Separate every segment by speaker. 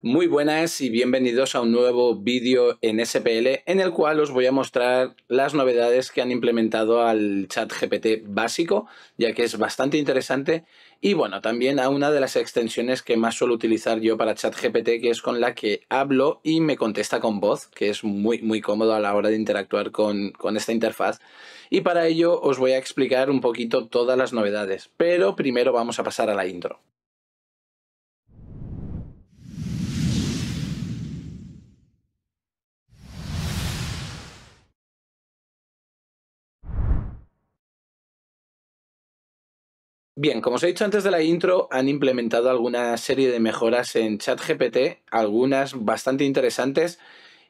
Speaker 1: Muy buenas y bienvenidos a un nuevo vídeo en SPL en el cual os voy a mostrar las novedades que han implementado al chat GPT básico, ya que es bastante interesante, y bueno, también a una de las extensiones que más suelo utilizar yo para chat GPT, que es con la que hablo y me contesta con voz, que es muy, muy cómodo a la hora de interactuar con, con esta interfaz. Y para ello os voy a explicar un poquito todas las novedades, pero primero vamos a pasar a la intro. Bien, como os he dicho antes de la intro, han implementado alguna serie de mejoras en ChatGPT, algunas bastante interesantes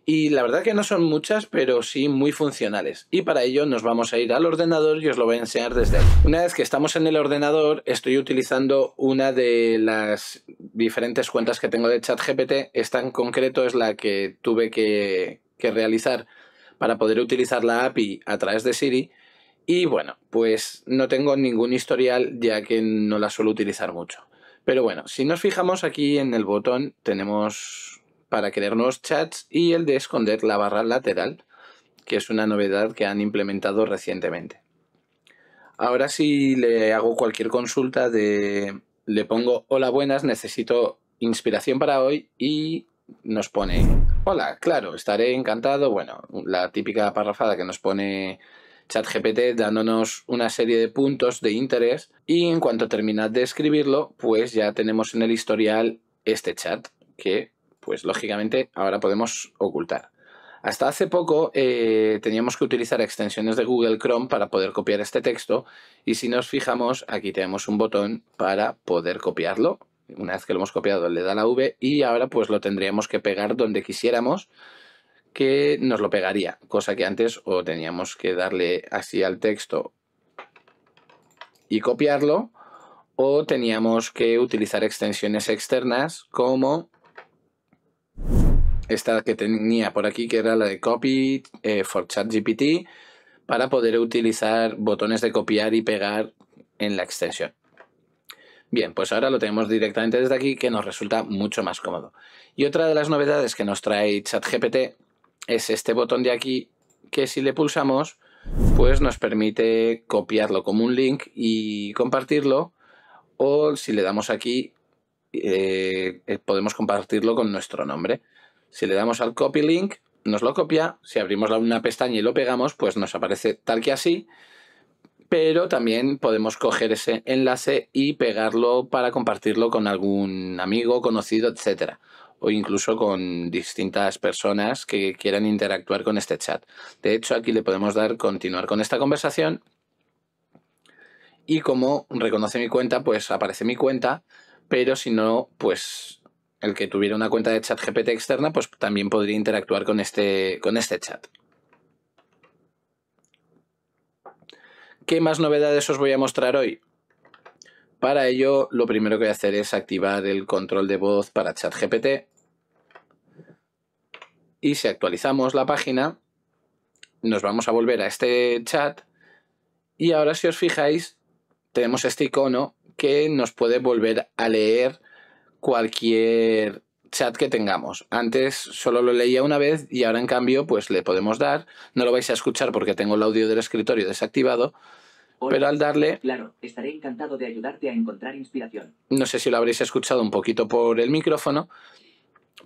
Speaker 1: y la verdad que no son muchas, pero sí muy funcionales. Y para ello nos vamos a ir al ordenador y os lo voy a enseñar desde ahí. Una vez que estamos en el ordenador, estoy utilizando una de las diferentes cuentas que tengo de ChatGPT. Esta en concreto es la que tuve que, que realizar para poder utilizar la API a través de Siri y bueno, pues no tengo ningún historial ya que no la suelo utilizar mucho. Pero bueno, si nos fijamos aquí en el botón tenemos para querernos chats y el de esconder la barra lateral, que es una novedad que han implementado recientemente. Ahora si le hago cualquier consulta de le pongo hola buenas, necesito inspiración para hoy y nos pone hola, claro, estaré encantado, bueno, la típica parrafada que nos pone ChatGPT dándonos una serie de puntos de interés y en cuanto terminad de escribirlo, pues ya tenemos en el historial este chat que, pues lógicamente, ahora podemos ocultar. Hasta hace poco eh, teníamos que utilizar extensiones de Google Chrome para poder copiar este texto y si nos fijamos aquí tenemos un botón para poder copiarlo. Una vez que lo hemos copiado le da la V y ahora pues lo tendríamos que pegar donde quisiéramos que nos lo pegaría, cosa que antes o teníamos que darle así al texto y copiarlo, o teníamos que utilizar extensiones externas como esta que tenía por aquí, que era la de Copy for eh, for ChatGPT, para poder utilizar botones de copiar y pegar en la extensión. Bien, pues ahora lo tenemos directamente desde aquí, que nos resulta mucho más cómodo. Y otra de las novedades que nos trae ChatGPT es este botón de aquí que si le pulsamos pues nos permite copiarlo como un link y compartirlo o si le damos aquí eh, eh, podemos compartirlo con nuestro nombre. Si le damos al copy link nos lo copia, si abrimos una pestaña y lo pegamos pues nos aparece tal que así, pero también podemos coger ese enlace y pegarlo para compartirlo con algún amigo, conocido, etcétera o incluso con distintas personas que quieran interactuar con este chat. De hecho, aquí le podemos dar continuar con esta conversación y como reconoce mi cuenta, pues aparece mi cuenta, pero si no, pues el que tuviera una cuenta de chat GPT externa, pues también podría interactuar con este, con este chat. ¿Qué más novedades os voy a mostrar hoy? Para ello, lo primero que voy a hacer es activar el control de voz para ChatGPT. Y si actualizamos la página, nos vamos a volver a este chat. Y ahora, si os fijáis, tenemos este icono que nos puede volver a leer cualquier chat que tengamos. Antes solo lo leía una vez y ahora en cambio pues le podemos dar. No lo vais a escuchar porque tengo el audio del escritorio desactivado, pero al darle... Claro, estaré encantado de ayudarte a encontrar inspiración. No sé si lo habréis escuchado un poquito por el micrófono,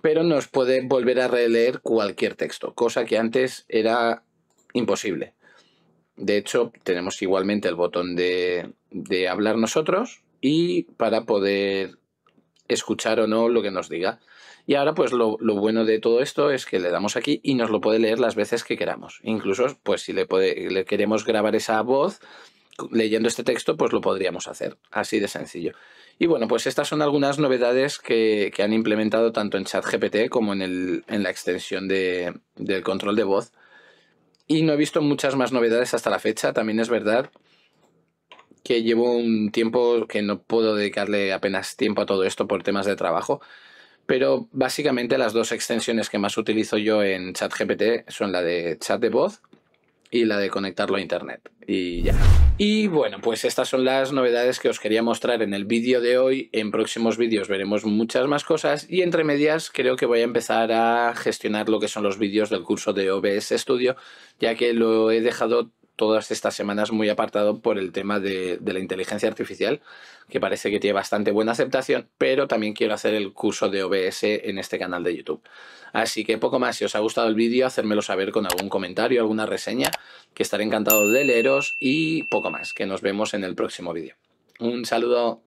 Speaker 1: pero nos puede volver a releer cualquier texto, cosa que antes era imposible. De hecho, tenemos igualmente el botón de, hablar nosotros y para poder escuchar o no lo que nos diga. Y ahora, pues lo, bueno de todo esto es que le damos aquí y nos lo puede leer las veces que queramos. Incluso, pues si le, le queremos grabar esa voz, leyendo este texto, pues lo podríamos hacer, así de sencillo. Y bueno, pues estas son algunas novedades que, han implementado tanto en ChatGPT como en, la extensión del control de voz. Y no he visto muchas más novedades hasta la fecha, también es verdad que llevo un tiempo que no puedo dedicarle apenas tiempo a todo esto por temas de trabajo, pero básicamente las dos extensiones que más utilizo yo en ChatGPT son la de chat de voz y la de conectarlo a internet. Y ya. Y bueno, pues estas son las novedades que os quería mostrar en el vídeo de hoy. En próximos vídeos veremos muchas más cosas y entre medias creo que voy a empezar a gestionar lo que son los vídeos del curso de OBS Studio, ya que lo he dejado todas estas semanas muy apartado por el tema de, la inteligencia artificial, que parece que tiene bastante buena aceptación, pero también quiero hacer el curso de OBS en este canal de YouTube. Así que poco más, si os ha gustado el vídeo, hacérmelo saber con algún comentario, alguna reseña, que estaré encantado de leeros y poco más, que nos vemos en el próximo vídeo. Un saludo.